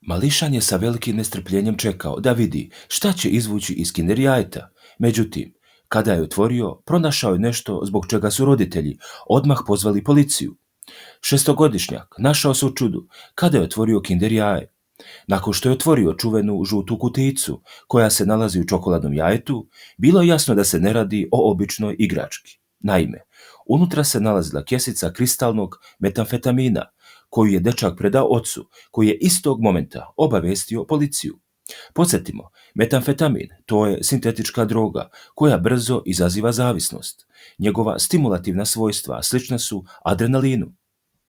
Mališan je sa velikim nestrpljenjem čekao da vidi šta će izvući iz jajeta. Međutim, kada je otvorio, pronašao je nešto zbog čega su roditelji odmah pozvali policiju. Šestogodišnjak našao se u čudu kada je otvorio kinder jaje. Nakon što je otvorio čuvenu žutu kuticu koja se nalazi u čokoladnom jajetu, bilo je jasno da se ne radi o običnoj igrački. Naime, unutra se nalazila kjesica kristalnog metamfetamina koju je dečak predao ocu, koji je istog momenta obavestio policiju. Podsjetimo, metamfetamin to je sintetička droga koja brzo izaziva zavisnost. Njegova stimulativna svojstva slična su adrenalinu.